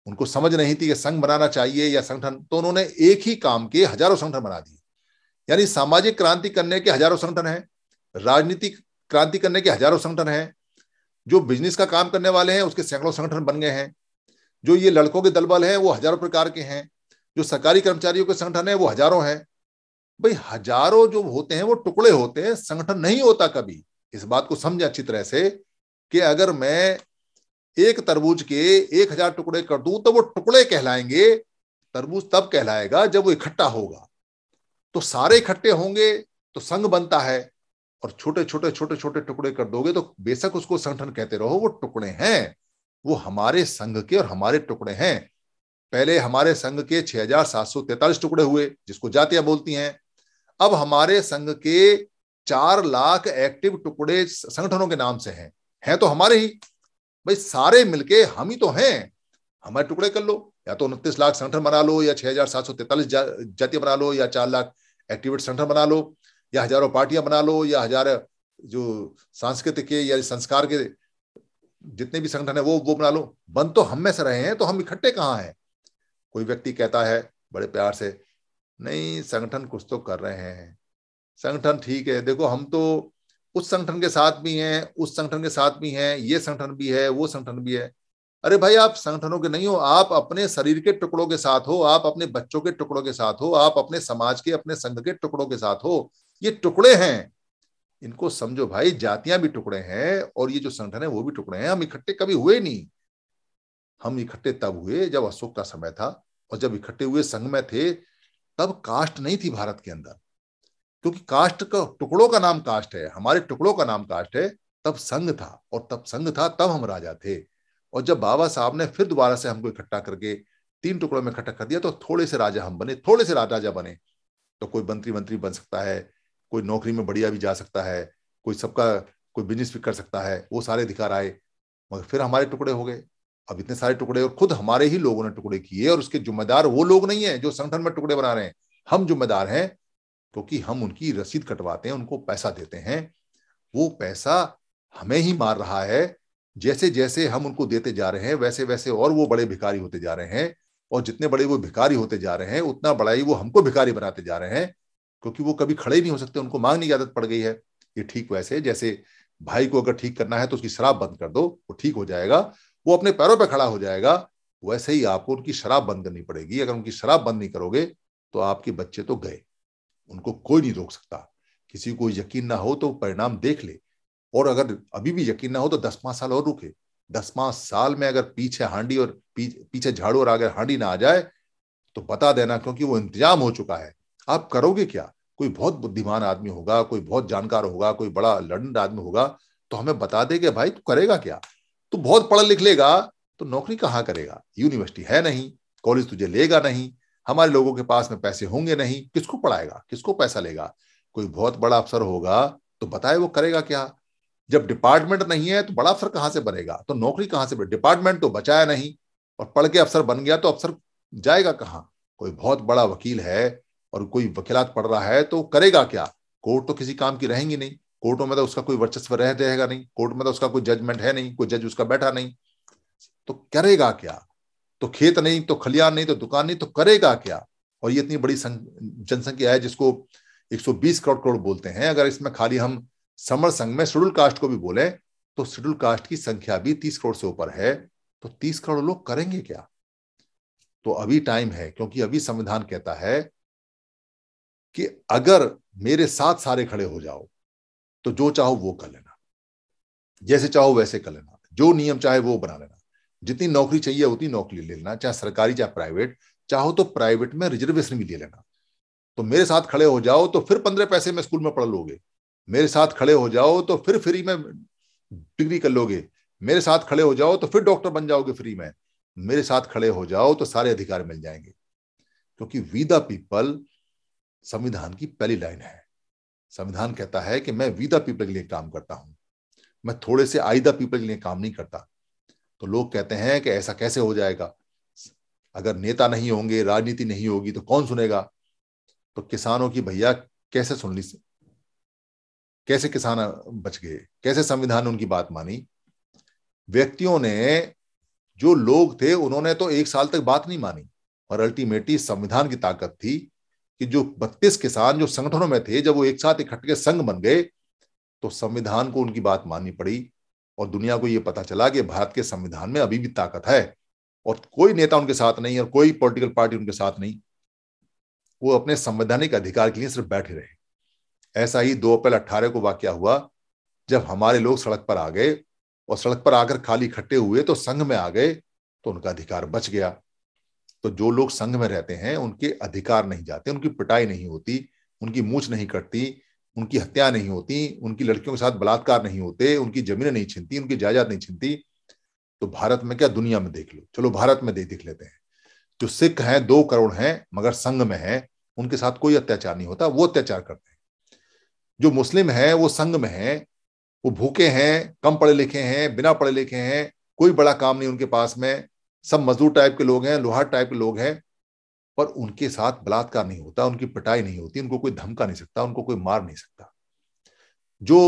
उनको समझ नहीं थी कि संघ बनाना चाहिए या संगठन तो उन्होंने एक ही काम के हजारों संगठन बना दिए यानी सामाजिक क्रांति करने के हजारों संगठन हैं राजनीतिक क्रांति करने के हजारों संगठन हैं जो बिजनेस का काम करने वाले हैं उसके सैकड़ों संगठन बन गए हैं जो ये लड़कों के दलबल हैं वो हजारों प्रकार के हैं जो सरकारी कर्मचारियों के संगठन है वो हजारों हैं भाई हजारों जो होते हैं वो टुकड़े होते हैं संगठन नहीं होता कभी इस बात को समझे अच्छी तरह से कि अगर मैं एक तरबूज के एक हजार टुकड़े कर दूं तो वो टुकड़े कहलाएंगे तरबूज तब कहलाएगा जब वो इकट्ठा होगा तो सारे इकट्ठे होंगे तो संघ बनता है और छोटे छोटे छोटे छोटे टुकड़े कर दोगे तो बेशक उसको संगठन कहते रहो वो टुकड़े हैं वो हमारे संघ के और हमारे टुकड़े हैं पहले हमारे संघ के हजार सात सौ तैतालीस टुकड़े हुए जिसको जातियां बोलती हैं अब हमारे संघ के चार लाख एक्टिव टुकड़े संगठनों के नाम से हैं हैं तो हमारे ही भाई सारे मिलके हम ही तो हैं हमारे टुकड़े कर लो या तो उनतीस लाख संगठन बना लो या छह हजार सात सौ तैतालीस जातियां बना लो या चार लाख एक्टिवेट संगठन बना लो या हजारों पार्टियां बना लो या हजार जो सांस्कृतिक के या संस्कार के जितने भी संगठन है वो वो बना लो बन तो हम में से रहे हैं तो हम इकट्ठे कहाँ हैं कोई व्यक्ति कहता है बड़े प्यार से नहीं संगठन कुछ तो कर रहे हैं संगठन ठीक है देखो हम तो उस संगठन के साथ भी हैं उस संगठन के साथ भी हैं ये संगठन भी है वो संगठन भी है अरे भाई आप संगठनों के नहीं हो आप अपने शरीर के टुकड़ों के साथ हो आप अपने बच्चों के टुकड़ों के साथ हो आप अपने समाज के अपने संघ के टुकड़ों के साथ हो ये टुकड़े हैं इनको समझो भाई जातियां भी टुकड़े हैं और ये जो संगठन है वो भी टुकड़े हैं हम इकट्ठे कभी हुए नहीं हम इकट्ठे तब हुए जब अशोक का समय था और जब इकट्ठे हुए संघ में थे तब कास्ट नहीं थी भारत के अंदर क्योंकि कास्ट का टुकड़ों का नाम कास्ट है हमारे टुकड़ों का नाम कास्ट है तब संघ था और तब संघ था तब हम राजा थे और जब बाबा साहब ने फिर दोबारा से हमको इकट्ठा करके तीन टुकड़ों में इकट्ठा कर दिया तो थोड़े से राजा हम बने थोड़े से राजा बने तो कोई मंत्री मंत्री बन सकता है कोई नौकरी में बढ़िया भी जा सकता है कोई सबका कोई बिजनेस भी कर सकता है वो सारे अधिकार आए मगर फिर हमारे टुकड़े हो गए अब इतने सारे टुकड़े और खुद हमारे ही लोगों ने टुकड़े किए और उसके जिम्मेदार वो लोग नहीं है जो संगठन में टुकड़े बना रहे हैं हम जिम्मेदार हैं क्योंकि तो हम उनकी रसीद कटवाते हैं उनको पैसा देते हैं वो पैसा हमें ही मार रहा है जैसे जैसे हम उनको देते जा रहे हैं वैसे वैसे और वो बड़े भिखारी होते जा रहे हैं और जितने बड़े वो भिखारी होते जा रहे हैं उतना बड़ा ही वो हमको भिखारी बनाते जा रहे हैं क्योंकि वो कभी खड़े नहीं हो सकते उनको मांगने की आदत पड़ गई है ये ठीक वैसे जैसे भाई को अगर ठीक करना है तो उसकी शराब बंद कर दो वो ठीक हो जाएगा वो अपने पैरों पर खड़ा हो जाएगा वैसे ही आपको उनकी शराब बंद करनी पड़ेगी अगर उनकी शराब बंद नहीं करोगे तो आपके बच्चे तो गए उनको कोई नहीं रोक सकता किसी को यकीन ना हो तो परिणाम देख ले और अगर अभी भी यकीन ना हो तो दस पांच साल और रुके दस पांच साल में अगर पीछे हांडी और पीछे झाड़ू और अगर हांडी ना आ जाए तो बता देना क्योंकि वो इंतजाम हो चुका है आप करोगे क्या कोई बहुत बुद्धिमान आदमी होगा कोई बहुत जानकार होगा कोई बड़ा लर्न आदमी होगा तो हमें बता देगा भाई तू करेगा क्या तू बहुत पढ़ा लिख लेगा तो नौकरी कहाँ करेगा यूनिवर्सिटी है नहीं कॉलेज तुझे लेगा नहीं हमारे लोगों के पास में पैसे होंगे नहीं किसको पढ़ाएगा किसको पैसा लेगा कोई बहुत बड़ा अफसर होगा तो बताए वो करेगा क्या जब डिपार्टमेंट नहीं है तो बड़ा अफसर कहाँ से बनेगा तो नौकरी कहाँ से बने डिपार्टमेंट तो बचाया नहीं और पढ़ के अफसर बन गया तो अफसर जाएगा कहाँ कोई बहुत बड़ा वकील है और कोई वकीलात पढ़ रहा है तो करेगा क्या कोर्ट तो किसी काम की रहेंगी नहीं कोर्टों में तो उसका कोई वर्चस्व रह जाएगा नहीं कोर्ट में तो उसका कोई जजमेंट है नहीं कोई जज उसका बैठा नहीं तो करेगा क्या तो खेत नहीं तो खलियान नहीं तो दुकान नहीं तो करेगा क्या और ये इतनी बड़ी जनसंख्या है जिसको 120 करोड़ करोड़ बोलते हैं अगर इसमें खाली हम समर संघ में शेड्यूल कास्ट को भी बोले तो शेड्यूल कास्ट की संख्या भी तीस करोड़ से ऊपर है तो तीस करोड़ लोग करेंगे क्या तो अभी टाइम है क्योंकि अभी संविधान कहता है कि अगर मेरे साथ सारे खड़े हो जाओ तो जो चाहो वो कर लेना जैसे चाहो वैसे कर लेना जो नियम चाहे वो बना लेना जितनी नौकरी चाहिए उतनी नौकरी ले लेना चाहे सरकारी चाहे प्राइवेट चाहो तो प्राइवेट में रिजर्वेशन भी ले लेना तो मेरे साथ खड़े हो जाओ तो फिर पंद्रह पैसे में स्कूल में पढ़ लोगे मेरे साथ खड़े हो जाओ तो फिर फ्री में डिग्री कर लोगे मेरे साथ खड़े हो जाओ तो फिर डॉक्टर बन जाओगे फ्री में मेरे साथ खड़े हो जाओ तो सारे अधिकार मिल जाएंगे क्योंकि वी द पीपल संविधान की पहली लाइन है संविधान कहता है कि मैं विदा पीपल के लिए काम करता हूं मैं थोड़े से आईदा पीपल के लिए काम नहीं करता तो लोग कहते हैं कि ऐसा कैसे हो जाएगा अगर नेता नहीं होंगे राजनीति नहीं होगी तो कौन सुनेगा तो किसानों की भैया कैसे सुन ली कैसे किसान बच गए कैसे संविधान ने उनकी बात मानी व्यक्तियों ने जो लोग थे उन्होंने तो एक साल तक बात नहीं मानी और अल्टीमेटली संविधान की ताकत थी कि जो बत्तीस किसान जो संगठनों में थे जब वो एक साथ इकट्ठे संघ बन गए तो संविधान को उनकी बात माननी पड़ी और दुनिया को ये पता चला कि भारत के संविधान में अभी भी ताकत है और कोई नेता उनके साथ नहीं और कोई पॉलिटिकल पार्टी उनके साथ नहीं वो अपने संवैधानिक अधिकार के लिए सिर्फ बैठे रहे ऐसा ही दो अप्रैल अट्ठारह को वाक्य हुआ जब हमारे लोग सड़क पर आ गए और सड़क पर आकर खाली इकट्ठे हुए तो संघ में आ गए तो उनका अधिकार बच गया तो जो लोग संघ में रहते हैं उनके अधिकार नहीं जाते उनकी पिटाई नहीं होती उनकी मूछ नहीं कटती उनकी हत्या नहीं होती उनकी लड़कियों के साथ बलात्कार नहीं होते उनकी जमीनें नहीं छिनती उनकी जायदाद नहीं छिनती तो भारत में क्या दुनिया में देख लो चलो भारत में देख देख लेते हैं जो सिख हैं दो करोड़ हैं मगर संघ में हैं उनके साथ कोई अत्याचार नहीं होता वो अत्याचार करते हैं जो मुस्लिम हैं वो संघ में हैं वो भूखे हैं कम पढ़े लिखे हैं बिना पढ़े लिखे हैं कोई बड़ा काम नहीं उनके पास में सब मजदूर टाइप के लोग हैं लोहार टाइप के लोग हैं पर उनके साथ बलात्कार नहीं होता उनकी पिटाई नहीं होती उनको कोई धमका नहीं सकता उनको कोई मार नहीं सकता जो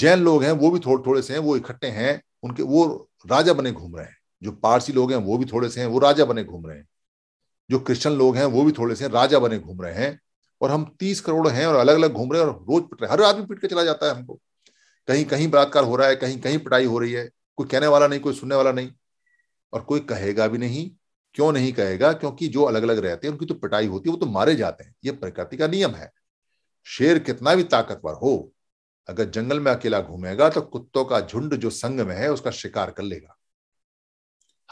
जैन लोग हैं वो भी थोड़े थोड़े से हैं वो इकट्ठे हैं उनके वो राजा बने घूम रहे हैं जो पारसी लोग हैं वो भी थोड़े से हैं वो राजा बने घूम रहे हैं जो क्रिश्चियन लोग हैं वो भी थोड़े से राजा बने घूम रहे हैं और हम तीस करोड़ हैं और अलग अलग घूम रहे हैं और रोज पिट रहे हैं हर आदमी पिट के चला जाता है हमको कहीं कहीं बलात्कार हो रहा है कहीं कहीं पिटाई हो रही है कोई कहने वाला नहीं कोई सुनने वाला नहीं और कोई कहेगा भी नहीं क्यों नहीं कहेगा क्योंकि जो अलग अलग रहते हैं उनकी तो पिटाई होती है वो तो मारे जाते हैं ये प्रकृति का नियम है शेर कितना भी ताकतवर हो अगर जंगल में अकेला घूमेगा तो कुत्तों का झुंड जो संग में है उसका शिकार कर लेगा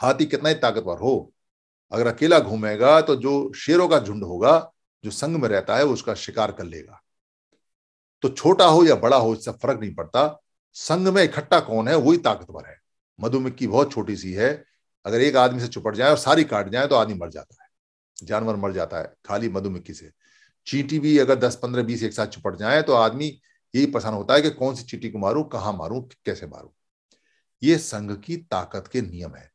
हाथी कितना ही ताकतवर हो अगर अकेला घूमेगा तो जो शेरों का झुंड होगा जो संग में रहता है उसका शिकार कर लेगा तो छोटा हो या बड़ा हो इससे फर्क नहीं पड़ता संग में इकट्ठा कौन है वही ताकतवर है मधुमक्खी बहुत छोटी सी है अगर एक आदमी से चुपट जाए और सारी काट जाए तो आदमी मर जाता है जानवर मर जाता है खाली मधुमक्खी से चींटी भी अगर दस पंद्रह बीस एक साथ चुपट जाए तो आदमी यही परेशान होता है कि कौन सी चींटी को मारू कहाँ मारू कैसे मारू ये संघ की ताकत के नियम है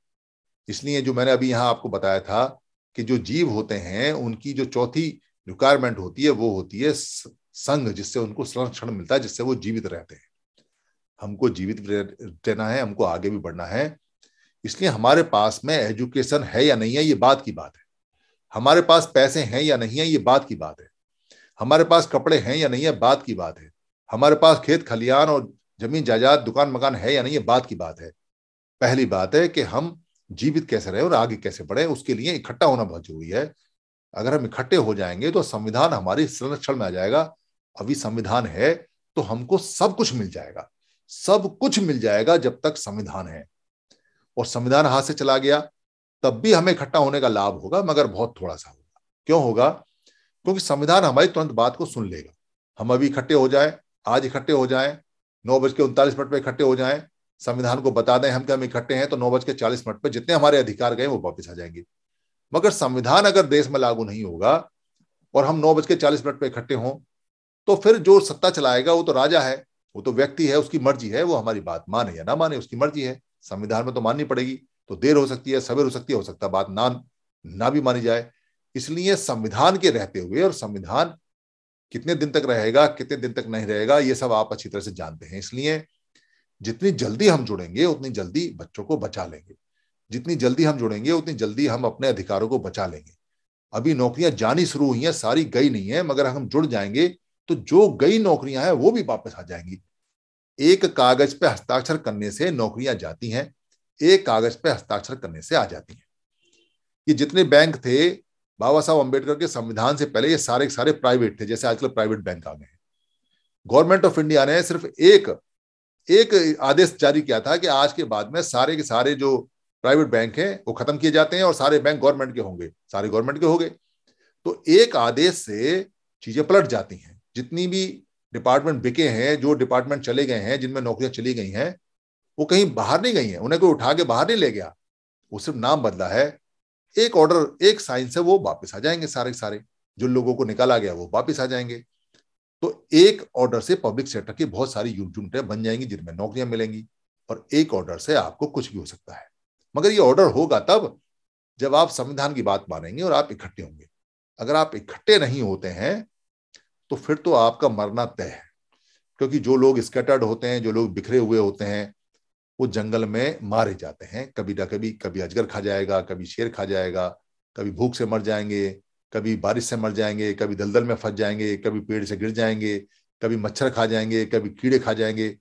इसलिए जो मैंने अभी यहां आपको बताया था कि जो जीव होते हैं उनकी जो चौथी रिक्वायरमेंट होती है वो होती है संघ जिससे उनको संरक्षण मिलता है जिससे वो जीवित रहते हैं हमको जीवित रहना है हमको आगे भी बढ़ना है इसलिए हमारे पास में एजुकेशन है या नहीं है ये बात की बात है हमारे पास पैसे हैं या नहीं है ये बात की बात है हमारे पास कपड़े हैं या नहीं है बात की बात है हमारे पास खेत खलियान और जमीन जायदाद दुकान मकान है या नहीं ये बात की बात है पहली बात है कि हम जीवित कैसे रहे और आगे कैसे बढ़े उसके लिए इकट्ठा होना बहुत जरूरी है अगर हम इकट्ठे हो जाएंगे तो संविधान हमारे संरक्षण में आ जाएगा अभी संविधान है तो हमको सब कुछ मिल जाएगा सब कुछ मिल जाएगा जब तक संविधान है और संविधान हाथ से चला गया तब भी हमें इकट्ठा होने का लाभ होगा मगर बहुत थोड़ा सा होगा क्यों होगा क्योंकि संविधान हमारी तुरंत बात को सुन लेगा हम अभी इकट्ठे हो जाए आज इकट्ठे हो जाए नौ बज के उनतालीस मिनट पर इकट्ठे हो जाए संविधान को बता दें हम कि हम इकट्ठे हैं तो नौ बज के चालीस मिनट पर जितने हमारे अधिकार गए वो वापस आ जाएंगे मगर संविधान अगर देश में लागू नहीं होगा और हम नौ बज के चालीस मिनट पर इकट्ठे हों तो फिर जो सत्ता चलाएगा वो तो राजा है वो तो व्यक्ति है उसकी मर्जी है वो हमारी बात माने या ना माने उसकी मर्जी है संविधान में तो माननी पड़ेगी तो देर हो सकती है सवेर हो सकती है हो सकता है बात ना ना भी मानी जाए इसलिए संविधान के रहते हुए और संविधान कितने दिन तक रहेगा कितने दिन तक नहीं रहेगा ये सब आप अच्छी तरह से जानते हैं इसलिए जितनी जल्दी हम जुड़ेंगे उतनी जल्दी बच्चों को बचा लेंगे जितनी जल्दी हम जुड़ेंगे उतनी जल्दी हम अपने अधिकारों को बचा लेंगे अभी नौकरियां जानी शुरू हुई हैं सारी गई नहीं है मगर हम जुड़ जाएंगे तो जो गई नौकरियां हैं वो भी वापस आ जाएंगी एक कागज पे हस्ताक्षर करने से नौकरियां जाती हैं एक कागज पे हस्ताक्षर करने से आ जाती हैं ये जितने बैंक थे बाबा साहब अंबेडकर के संविधान से पहले ये सारे के सारे प्राइवेट थे जैसे आजकल प्राइवेट बैंक आ गए हैं गवर्नमेंट ऑफ इंडिया ने सिर्फ एक एक आदेश जारी किया था कि आज के बाद में सारे के सारे जो प्राइवेट बैंक हैं वो खत्म किए जाते हैं और सारे बैंक गवर्नमेंट के होंगे सारे गवर्नमेंट के हो गए तो एक आदेश से चीजें पलट जाती हैं जितनी भी डिपार्टमेंट बिके हैं जो डिपार्टमेंट चले गए हैं जिनमें नौकरियां चली गई हैं वो कहीं बाहर नहीं गई हैं उन्हें कोई उठा के बाहर नहीं ले गया वो सिर्फ नाम बदला है एक ऑर्डर एक साइन से वो वापस आ जाएंगे सारे सारे जो लोगों को निकाला गया वो वापस आ जाएंगे तो एक ऑर्डर से पब्लिक सेक्टर की बहुत सारी यूनिटें बन जाएंगी जिनमें नौकरियां मिलेंगी और एक ऑर्डर से आपको कुछ भी हो सकता है मगर ये ऑर्डर होगा तब जब आप संविधान की बात मानेंगे और आप इकट्ठे होंगे अगर आप इकट्ठे नहीं होते हैं तो फिर तो आपका मरना तय है क्योंकि जो लोग स्कैटर्ड होते हैं जो लोग बिखरे हुए होते हैं वो जंगल में मारे जाते हैं कभी ना कभी कभी अजगर खा जाएगा कभी शेर खा जाएगा कभी भूख से मर जाएंगे कभी बारिश से मर जाएंगे कभी दलदल में फंस जाएंगे कभी पेड़ से गिर जाएंगे कभी मच्छर खा जाएंगे कभी कीड़े खा जाएंगे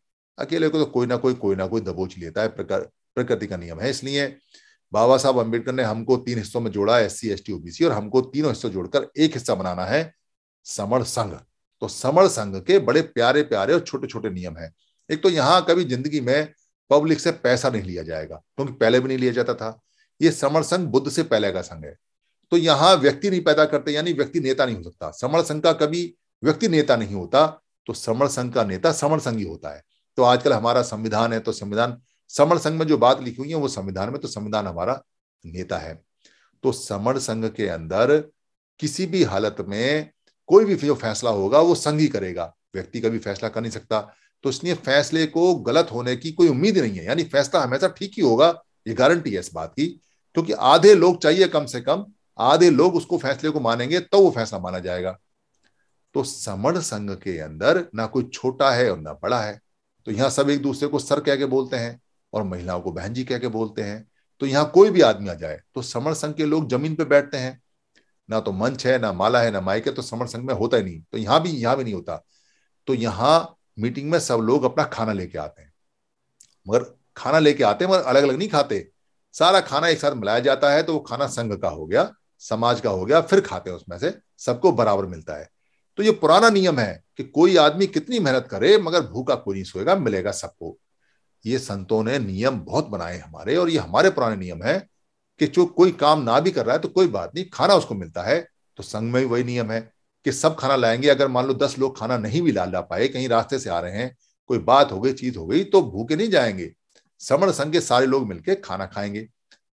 अकेले को तो कोई ना कोई कोई ना कोई दबोच लेता है प्रकृति का नियम है इसलिए बाबा साहब अम्बेडकर ने हमको तीन हिस्सों में जोड़ा S C S T OBC और हमको तीनों हिस्सों जोड़कर एक हिस्सा बनाना है समर संघ तो समर संघ के बड़े प्यारे प्यारे और छोटे छोटे नियम हैं एक तो यहाँ कभी जिंदगी में पब्लिक से पैसा नहीं लिया जाएगा क्योंकि पहले भी नहीं लिया जाता था ये समर संघ बुद्ध से पहले का संघ है तो यहाँ व्यक्ति नहीं पैदा करते यानी व्यक्ति नेता नहीं हो सकता समर संघ का कभी व्यक्ति नेता नहीं होता तो समर संघ का नेता समर संघ ही होता है तो आजकल हमारा संविधान है तो संविधान समर संघ में जो बात लिखी हुई है वो संविधान में तो संविधान हमारा नेता है तो समर संघ के अंदर किसी भी हालत में कोई भी जो फैसला होगा वो संघ ही करेगा व्यक्ति कभी फैसला कर नहीं सकता तो इसलिए फैसले को गलत होने की कोई उम्मीद नहीं है यानी फैसला हमेशा ठीक ही होगा ये गारंटी है इस बात की क्योंकि आधे लोग चाहिए कम से कम आधे लोग उसको फैसले को मानेंगे तो वो फैसला माना जाएगा तो समण संघ के अंदर ना कोई छोटा है और ना बड़ा है तो यहाँ सब एक दूसरे को सर कह के बोलते हैं और महिलाओं को बहन जी कह के बोलते हैं तो यहाँ कोई भी आदमी आ जाए तो समण संघ के लोग जमीन पर बैठते हैं ना तो मंच है ना माला है ना माइक है तो समर संघ में होता ही नहीं तो यहाँ भी यहाँ भी नहीं होता तो यहाँ मीटिंग में सब लोग अपना खाना लेके आते हैं मगर खाना लेके आते हैं मगर अलग अलग नहीं खाते सारा खाना एक साथ मिलाया जाता है तो वो खाना संघ का हो गया समाज का हो गया फिर खाते हैं उसमें से सबको बराबर मिलता है तो ये पुराना नियम है कि कोई आदमी कितनी मेहनत करे मगर भूखा कोई नहीं सोएगा मिलेगा सबको ये संतों ने नियम बहुत बनाए हमारे और ये हमारे पुराने नियम है कि जो कोई काम ना भी कर रहा है तो कोई बात नहीं खाना उसको मिलता है तो संघ में भी वही नियम है कि सब खाना लाएंगे अगर मान लो दस लोग खाना नहीं भी ला ला पाए कहीं रास्ते से आ रहे हैं कोई बात हो गई चीज हो गई तो भूखे नहीं जाएंगे समण संघ के सारे लोग मिलकर खाना खाएंगे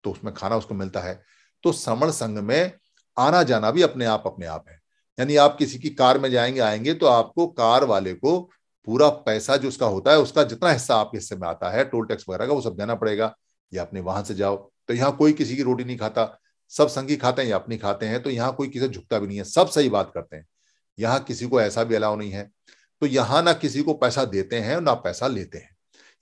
तो उसमें खाना उसको मिलता है तो समण संघ में आना जाना भी अपने आप अपने आप है यानी आप किसी की कार में जाएंगे आएंगे तो आपको कार वाले को पूरा पैसा जो उसका होता है उसका जितना हिस्सा आपके हिस्से में आता है टोल टैक्स वगैरह का वो सब देना पड़ेगा या अपने वाहन से जाओ तो यहाँ कोई किसी की रोटी नहीं खाता सब संगी खाते हैं या अपनी खाते हैं तो यहाँ कोई किसी झुकता भी नहीं है सब सही बात करते हैं यहाँ किसी को ऐसा भी अलाव नहीं है तो यहाँ ना किसी को पैसा देते हैं ना पैसा लेते हैं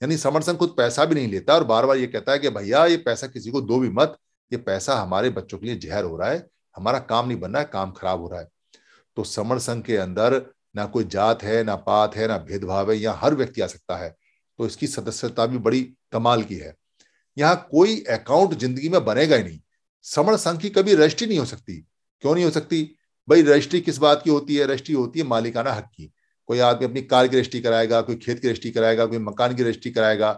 यानी समर संघ खुद पैसा भी नहीं लेता और बार बार ये कहता है कि भैया ये पैसा किसी को दो भी मत ये पैसा हमारे बच्चों के लिए जहर हो रहा है हमारा काम नहीं बन रहा है काम खराब हो रहा है तो समर संघ के अंदर ना कोई जात है ना पात है ना भेदभाव है यहाँ हर व्यक्ति आ सकता है तो इसकी सदस्यता भी बड़ी कमाल की है यहां कोई अकाउंट जिंदगी में बनेगा ही नहीं समण संघ की कभी रजिस्ट्री नहीं हो सकती क्यों नहीं हो सकती भाई रजिस्ट्री किस बात की होती है रजिस्ट्री होती है मालिकाना हक की कोई आदमी अपनी कार की रजिस्ट्री कराएगा कोई खेत की रजिस्ट्री कराएगा कोई मकान की रजिस्ट्री कराएगा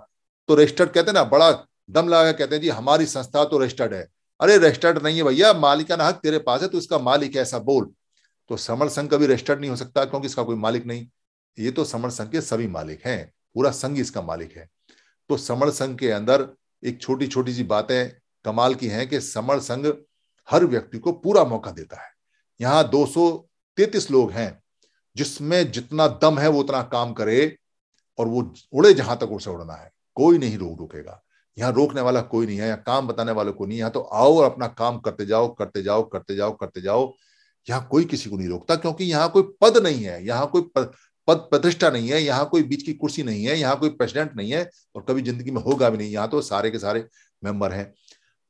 तो रजिस्टर्ड कहते हैं ना बड़ा दम लगा कहते हैं जी हमारी संस्था तो रजिस्टर्ड है अरे रजिस्टर्ड नहीं है भैया मालिकाना हक तेरे पास है तो इसका मालिक है ऐसा बोल तो समर संघ कभी रजिस्टर्ड नहीं हो सकता क्योंकि इसका कोई मालिक नहीं ये तो समर संघ के सभी मालिक हैं पूरा संघ इसका मालिक है तो समर संघ के अंदर एक छोटी छोटी सी बातें कमाल की हैं कि समर संघ हर व्यक्ति को पूरा मौका देता है यहां दो लोग हैं जिसमें जितना दम है वो उतना काम करे और वो उड़े जहां तक उसे उड़ना है कोई नहीं रोक रोकेगा यहाँ रोकने वाला कोई नहीं है यहाँ काम बताने वाले को नहीं है तो आओ और अपना काम करते जाओ करते जाओ करते जाओ करते जाओ यहाँ कोई किसी को नहीं रोकता क्योंकि यहाँ कोई पद नहीं है यहाँ कोई पद प्रतिष्ठा नहीं है यहाँ कोई बीच की कुर्सी नहीं है यहाँ कोई प्रेसिडेंट नहीं है और कभी जिंदगी में होगा भी नहीं यहाँ तो सारे के सारे मेंबर हैं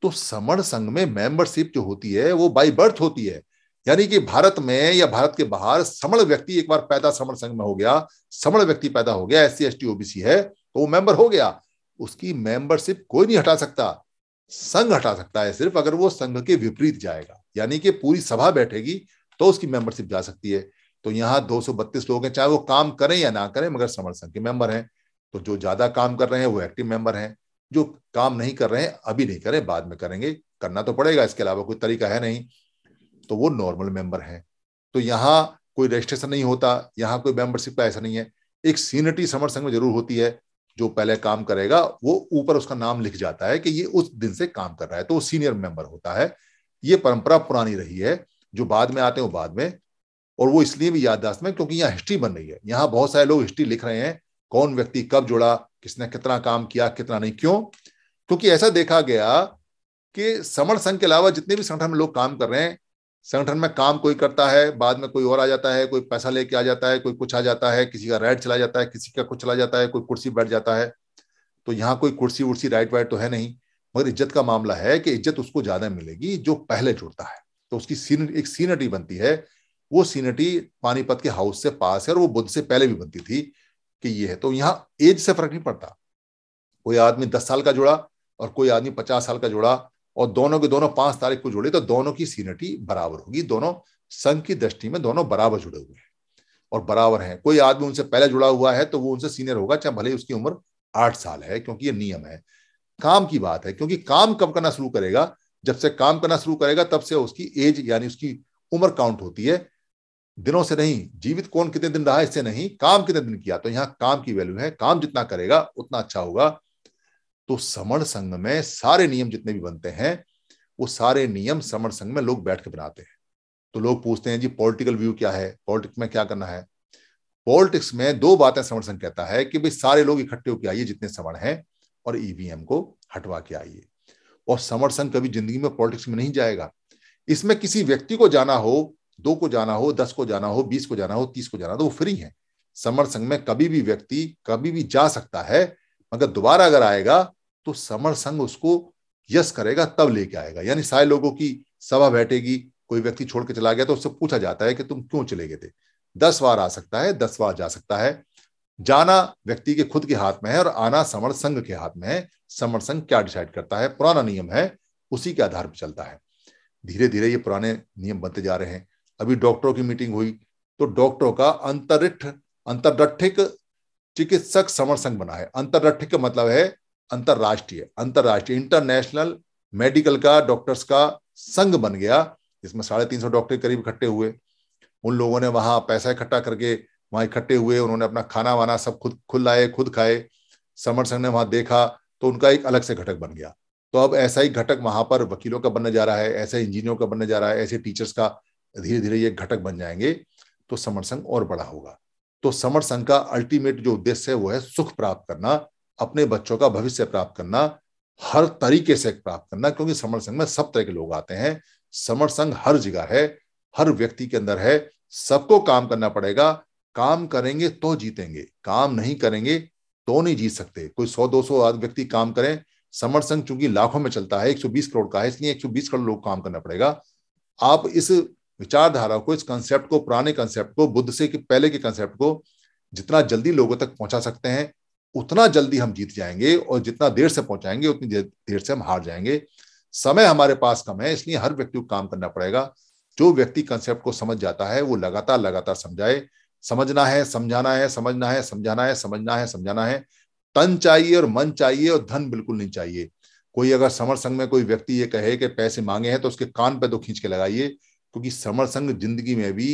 तो समण संघ में मेंबरशिप जो होती है वो बाई बर्थ होती है यानी कि भारत में या भारत के बाहर समण व्यक्ति एक बार पैदा समण संघ में हो गया समण व्यक्ति पैदा हो गया S C S T OBC है तो वो मेंबर हो गया उसकी मेंबरशिप कोई नहीं हटा सकता संघ हटा सकता है सिर्फ अगर वो संघ के विपरीत जाएगा यानी कि पूरी सभा बैठेगी तो उसकी मेंबरशिप जा सकती है तो यहाँ दो लोग हैं चाहे वो काम करें या ना करें मगर संघ के मेंबर हैं तो जो ज्यादा काम कर रहे हैं वो एक्टिव मेंबर हैं जो काम नहीं कर रहे हैं अभी नहीं करें बाद में करेंगे करना तो पड़ेगा इसके अलावा कोई तरीका है नहीं तो वो नॉर्मल मेंबर हैं तो यहाँ कोई रजिस्ट्रेशन नहीं होता यहाँ कोई मेंबरशिप का ऐसा नहीं है एक सीनियरिटी समर संघ में जरूर होती है जो पहले काम करेगा वो ऊपर उसका नाम लिख जाता है कि ये उस दिन से काम कर रहा है तो वो सीनियर मेंबर होता है ये परंपरा पुरानी रही है जो बाद में आते हैं वो बाद में और वो इसलिए भी याददाश्त में क्योंकि यहाँ हिस्ट्री बन रही है यहाँ बहुत सारे लोग हिस्ट्री लिख रहे हैं कौन व्यक्ति कब जुड़ा किसने कितना काम किया कितना नहीं क्यों क्योंकि ऐसा देखा गया कि समण संघ के अलावा जितने भी संगठन में लोग काम कर रहे हैं संगठन में काम कोई करता है बाद में कोई और आ जाता है कोई पैसा लेके आ जाता है कोई कुछ आ जाता है किसी का राइट चला जाता है किसी का कुछ चला जाता है कोई कुर्सी बैठ जाता है तो यहाँ कोई कुर्सी वर्सी राइट वाइट तो है नहीं मगर इज्जत का मामला है कि इज्जत उसको ज्यादा मिलेगी जो पहले जुड़ता है तो उसकी सीन, एक सीनरी बनती है वो सीनेटी पानीपत के हाउस से पास है और वो बुद्ध से पहले भी बनती थी कि ये है तो यहां एज से फर्क नहीं पड़ता कोई आदमी दस साल का जुड़ा और कोई आदमी पचास साल का जुड़ा और दोनों के दोनों पांच तारीख को जुड़े तो दोनों की सीनेटी बराबर होगी दोनों संघ की दृष्टि में दोनों बराबर जुड़े हुए हैं और बराबर हैं कोई आदमी उनसे पहले जुड़ा हुआ है तो वो उनसे सीनियर होगा चाहे भले उसकी उम्र आठ साल है क्योंकि ये नियम है काम की बात है क्योंकि काम कब करना शुरू करेगा जब से काम करना शुरू करेगा तब से उसकी एज यानी उसकी उम्र काउंट होती है दिनों से नहीं जीवित कौन कितने दिन रहा इससे नहीं काम कितने दिन किया तो यहाँ काम की वैल्यू है काम जितना करेगा उतना अच्छा होगा तो समण संघ में सारे नियम जितने भी बनते हैं वो सारे नियम समण संघ में लोग बैठ के बनाते हैं तो लोग पूछते हैं जी पॉलिटिकल व्यू क्या है पॉलिटिक्स में क्या करना है पॉलिटिक्स में दो बातें समण संघ कहता है कि भाई सारे लोग इकट्ठे होकर आइए जितने समण हैं और ईवीएम e को हटवा के आइए और समर संघ कभी जिंदगी में पॉलिटिक्स में नहीं जाएगा इसमें किसी व्यक्ति को जाना हो दो को जाना हो दस को जाना हो बीस को जाना हो तीस को जाना हो तो वो फ्री है समर संघ में कभी भी व्यक्ति कभी भी जा सकता है मगर दोबारा अगर आएगा तो समर संघ उसको यस करेगा तब लेके आएगा यानी सारे लोगों की सभा बैठेगी कोई व्यक्ति छोड़ के चला गया तो उससे पूछा जाता है कि तुम क्यों चले गए थे दस बार आ सकता है दस बार जा सकता है जाना व्यक्ति के खुद के हाथ में है और आना समर संघ के हाथ में है समर संघ क्या डिसाइड करता है पुराना नियम है उसी के आधार पर चलता है धीरे धीरे ये पुराने नियम बनते जा रहे हैं अभी डॉक्टरों की मीटिंग हुई तो डॉक्टरों का अंतरिक्ष अंतररठिक चिकित्सक समर संघ बना है अंतररठिक का मतलब है अंतर्राष्ट्रीय अंतर्राष्ट्रीय इंटरनेशनल मेडिकल का डॉक्टर्स का संघ बन गया जिसमें साढ़े तीन सौ डॉक्टर करीब इकट्ठे हुए उन लोगों ने वहां पैसा इकट्ठा करके वहां इकट्ठे हुए उन्होंने अपना खाना वाना सब खुद खुद लाए खुद खाए समर संघ ने वहां देखा तो उनका एक अलग से घटक बन गया तो अब ऐसा ही घटक वहां पर वकीलों का बनने जा रहा है ऐसा इंजीनियरों का बनने जा रहा है ऐसे टीचर्स का धीरे धीरे ये घटक बन जाएंगे तो समर संघ और बड़ा होगा तो समर संघ का अल्टीमेट जो उद्देश्य है वो है सुख प्राप्त करना अपने बच्चों का भविष्य प्राप्त करना हर तरीके से प्राप्त करना क्योंकि समर संघ में सब तरह के लोग आते हैं समर संघ हर जगह है हर व्यक्ति के अंदर है सबको काम करना पड़ेगा काम करेंगे तो जीतेंगे काम नहीं करेंगे तो नहीं जीत सकते कोई सौ दो सौ व्यक्ति काम करें समर संघ चूंकि लाखों में चलता है 120 करोड़ का है इसलिए 120 करोड़ लोग काम करना पड़ेगा आप इस विचारधारा को इस कंसेप्ट को पुराने कंसेप्ट को बुद्ध से कि पहले के कंसेप्ट को जितना जल्दी लोगों तक पहुंचा सकते हैं उतना जल्दी हम जीत जाएंगे और जितना देर से पहुंचाएंगे उतनी देर से हम हार जाएंगे समय हमारे पास कम है इसलिए हर व्यक्ति को काम करना पड़ेगा जो व्यक्ति कंसेप्ट को समझ जाता है वो लगातार लगातार समझाए समझना है समझाना है समझना है समझाना है समझना है समझाना है तन चाहिए और मन चाहिए और धन बिल्कुल नहीं चाहिए कोई अगर समर संघ में कोई व्यक्ति ये कहे कि पैसे मांगे हैं तो उसके कान पे दो खींच के लगाइए क्योंकि समर संघ जिंदगी में भी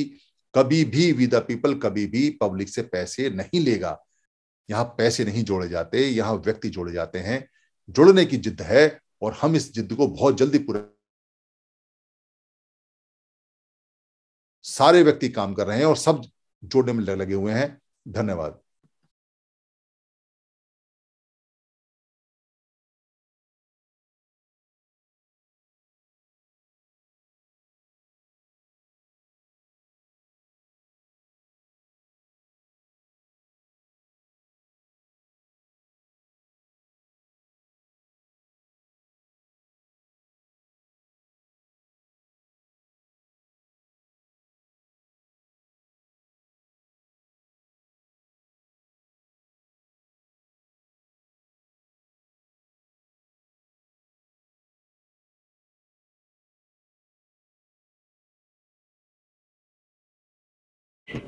कभी भी विद पीपल कभी भी पब्लिक से पैसे नहीं लेगा यहाँ पैसे नहीं जोड़े जाते यहाँ व्यक्ति जोड़े जाते हैं जुड़ने की जिद है और हम इस जिद को बहुत जल्दी पूरा सारे व्यक्ति काम कर रहे हैं और सब जोड़ने में लगे हुए हैं धन्यवाद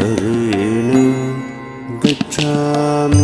ऋणी गच्छामि